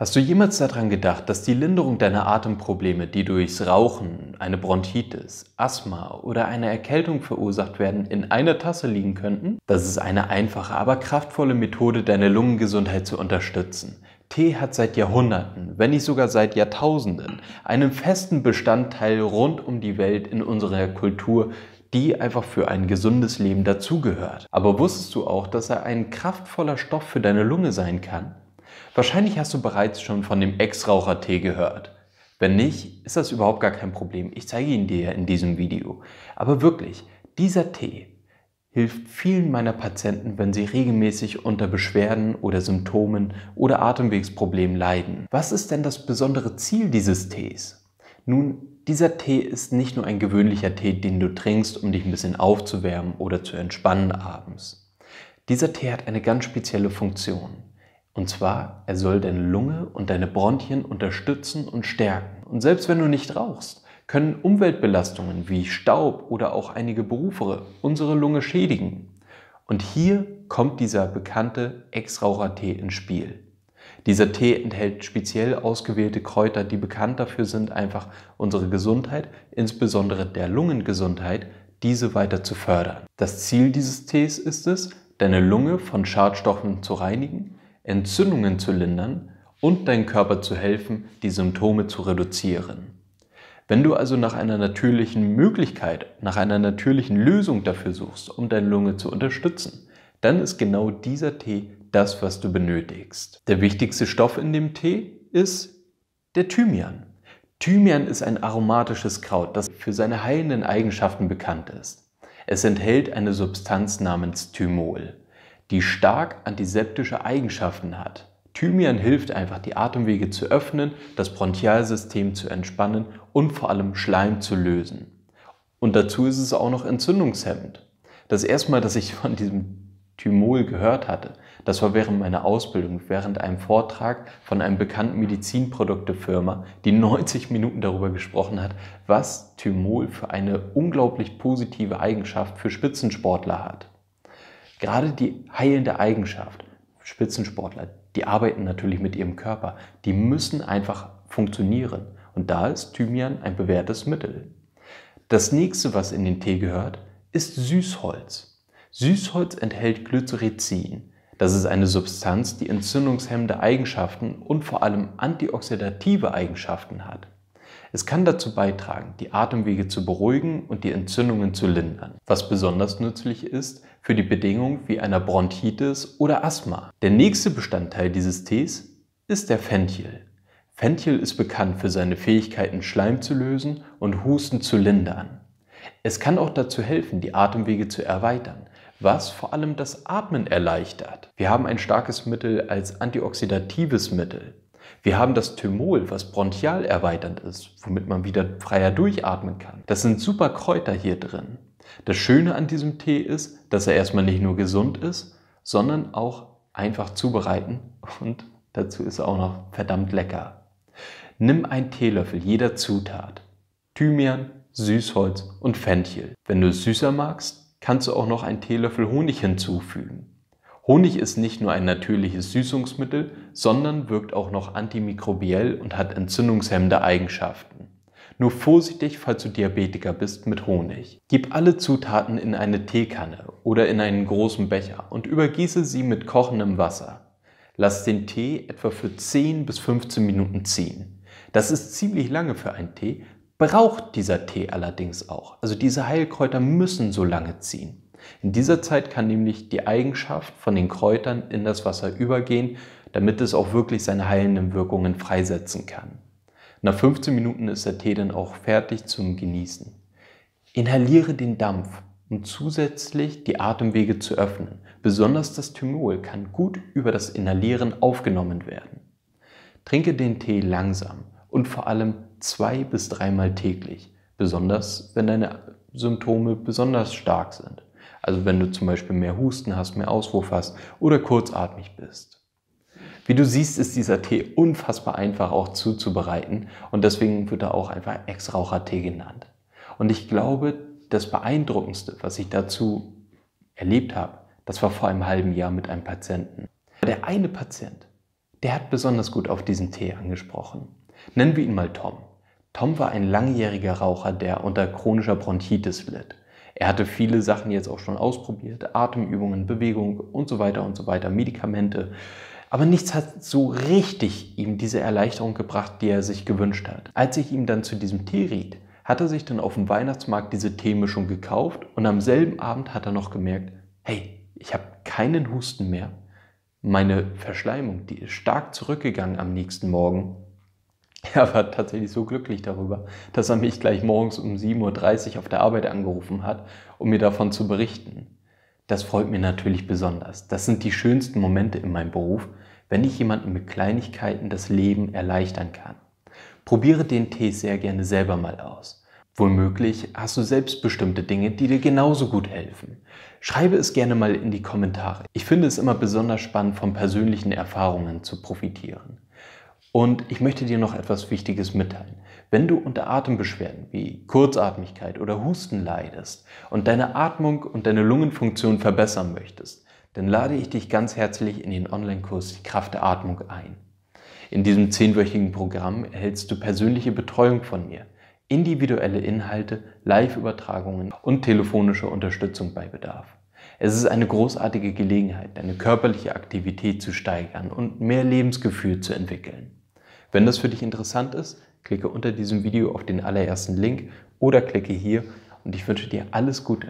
Hast du jemals daran gedacht, dass die Linderung deiner Atemprobleme, die durchs Rauchen, eine Bronchitis, Asthma oder eine Erkältung verursacht werden, in einer Tasse liegen könnten? Das ist eine einfache, aber kraftvolle Methode, deine Lungengesundheit zu unterstützen. Tee hat seit Jahrhunderten, wenn nicht sogar seit Jahrtausenden, einen festen Bestandteil rund um die Welt in unserer Kultur, die einfach für ein gesundes Leben dazugehört. Aber wusstest du auch, dass er ein kraftvoller Stoff für deine Lunge sein kann? Wahrscheinlich hast du bereits schon von dem Ex-Raucher-Tee gehört. Wenn nicht, ist das überhaupt gar kein Problem. Ich zeige ihn dir in diesem Video. Aber wirklich, dieser Tee hilft vielen meiner Patienten, wenn sie regelmäßig unter Beschwerden oder Symptomen oder Atemwegsproblemen leiden. Was ist denn das besondere Ziel dieses Tees? Nun, dieser Tee ist nicht nur ein gewöhnlicher Tee, den du trinkst, um dich ein bisschen aufzuwärmen oder zu entspannen abends. Dieser Tee hat eine ganz spezielle Funktion. Und zwar, er soll deine Lunge und deine Bronchien unterstützen und stärken. Und selbst wenn du nicht rauchst, können Umweltbelastungen wie Staub oder auch einige Berufere unsere Lunge schädigen. Und hier kommt dieser bekannte Ex-Raucher-Tee ins Spiel. Dieser Tee enthält speziell ausgewählte Kräuter, die bekannt dafür sind, einfach unsere Gesundheit, insbesondere der Lungengesundheit, diese weiter zu fördern. Das Ziel dieses Tees ist es, deine Lunge von Schadstoffen zu reinigen Entzündungen zu lindern und deinem Körper zu helfen, die Symptome zu reduzieren. Wenn du also nach einer natürlichen Möglichkeit, nach einer natürlichen Lösung dafür suchst, um deine Lunge zu unterstützen, dann ist genau dieser Tee das, was du benötigst. Der wichtigste Stoff in dem Tee ist der Thymian. Thymian ist ein aromatisches Kraut, das für seine heilenden Eigenschaften bekannt ist. Es enthält eine Substanz namens Thymol die stark antiseptische Eigenschaften hat. Thymian hilft einfach, die Atemwege zu öffnen, das Bronchialsystem zu entspannen und vor allem Schleim zu lösen. Und dazu ist es auch noch entzündungshemmend. Das erste Mal, dass ich von diesem Thymol gehört hatte, das war während meiner Ausbildung, während einem Vortrag von einem bekannten Medizinproduktefirma, die 90 Minuten darüber gesprochen hat, was Thymol für eine unglaublich positive Eigenschaft für Spitzensportler hat. Gerade die heilende Eigenschaft, Spitzensportler, die arbeiten natürlich mit ihrem Körper, die müssen einfach funktionieren. Und da ist Thymian ein bewährtes Mittel. Das nächste, was in den Tee gehört, ist Süßholz. Süßholz enthält Glycerizin. Das ist eine Substanz, die entzündungshemmende Eigenschaften und vor allem antioxidative Eigenschaften hat. Es kann dazu beitragen, die Atemwege zu beruhigen und die Entzündungen zu lindern, was besonders nützlich ist für die Bedingungen wie einer Bronchitis oder Asthma. Der nächste Bestandteil dieses Tees ist der Fenchel. Fenchel ist bekannt für seine Fähigkeiten, Schleim zu lösen und Husten zu lindern. Es kann auch dazu helfen, die Atemwege zu erweitern, was vor allem das Atmen erleichtert. Wir haben ein starkes Mittel als antioxidatives Mittel. Wir haben das Thymol, was bronchial erweiternd ist, womit man wieder freier durchatmen kann. Das sind super Kräuter hier drin. Das Schöne an diesem Tee ist, dass er erstmal nicht nur gesund ist, sondern auch einfach zubereiten und dazu ist er auch noch verdammt lecker. Nimm einen Teelöffel jeder Zutat. Thymian, Süßholz und Fenchel. Wenn du es süßer magst, kannst du auch noch einen Teelöffel Honig hinzufügen. Honig ist nicht nur ein natürliches Süßungsmittel, sondern wirkt auch noch antimikrobiell und hat entzündungshemmende Eigenschaften. Nur vorsichtig, falls du Diabetiker bist, mit Honig. Gib alle Zutaten in eine Teekanne oder in einen großen Becher und übergieße sie mit kochendem Wasser. Lass den Tee etwa für 10 bis 15 Minuten ziehen. Das ist ziemlich lange für einen Tee, braucht dieser Tee allerdings auch. Also diese Heilkräuter müssen so lange ziehen. In dieser Zeit kann nämlich die Eigenschaft von den Kräutern in das Wasser übergehen, damit es auch wirklich seine heilenden Wirkungen freisetzen kann. Nach 15 Minuten ist der Tee dann auch fertig zum Genießen. Inhaliere den Dampf, um zusätzlich die Atemwege zu öffnen. Besonders das Thymol kann gut über das Inhalieren aufgenommen werden. Trinke den Tee langsam und vor allem zwei bis dreimal täglich, besonders wenn deine Symptome besonders stark sind. Also wenn du zum Beispiel mehr Husten hast, mehr Auswurf hast oder kurzatmig bist. Wie du siehst, ist dieser Tee unfassbar einfach auch zuzubereiten und deswegen wird er auch einfach Ex-Rauchertee genannt. Und ich glaube, das Beeindruckendste, was ich dazu erlebt habe, das war vor einem halben Jahr mit einem Patienten. Der eine Patient, der hat besonders gut auf diesen Tee angesprochen. Nennen wir ihn mal Tom. Tom war ein langjähriger Raucher, der unter chronischer Bronchitis litt. Er hatte viele Sachen jetzt auch schon ausprobiert, Atemübungen, Bewegung und so weiter und so weiter, Medikamente. Aber nichts hat so richtig ihm diese Erleichterung gebracht, die er sich gewünscht hat. Als ich ihm dann zu diesem Tee riet, hat er sich dann auf dem Weihnachtsmarkt diese Teemischung gekauft und am selben Abend hat er noch gemerkt, hey, ich habe keinen Husten mehr. Meine Verschleimung, die ist stark zurückgegangen am nächsten Morgen Er war tatsächlich so glücklich darüber, dass er mich gleich morgens um 7.30 Uhr auf der Arbeit angerufen hat, um mir davon zu berichten. Das freut mir natürlich besonders. Das sind die schönsten Momente in meinem Beruf, wenn ich jemandem mit Kleinigkeiten das Leben erleichtern kann. Probiere den Tee sehr gerne selber mal aus. Womöglich hast du selbst bestimmte Dinge, die dir genauso gut helfen. Schreibe es gerne mal in die Kommentare. Ich finde es immer besonders spannend, von persönlichen Erfahrungen zu profitieren. Und ich möchte dir noch etwas Wichtiges mitteilen. Wenn du unter Atembeschwerden wie Kurzatmigkeit oder Husten leidest und deine Atmung und deine Lungenfunktion verbessern möchtest, dann lade ich dich ganz herzlich in den Online-Kurs Die Kraft der Atmung ein. In diesem zehnwöchigen Programm erhältst du persönliche Betreuung von mir, individuelle Inhalte, Live-Übertragungen und telefonische Unterstützung bei Bedarf. Es ist eine großartige Gelegenheit, deine körperliche Aktivität zu steigern und mehr Lebensgefühl zu entwickeln. Wenn das für dich interessant ist, klicke unter diesem Video auf den allerersten Link oder klicke hier und ich wünsche dir alles Gute.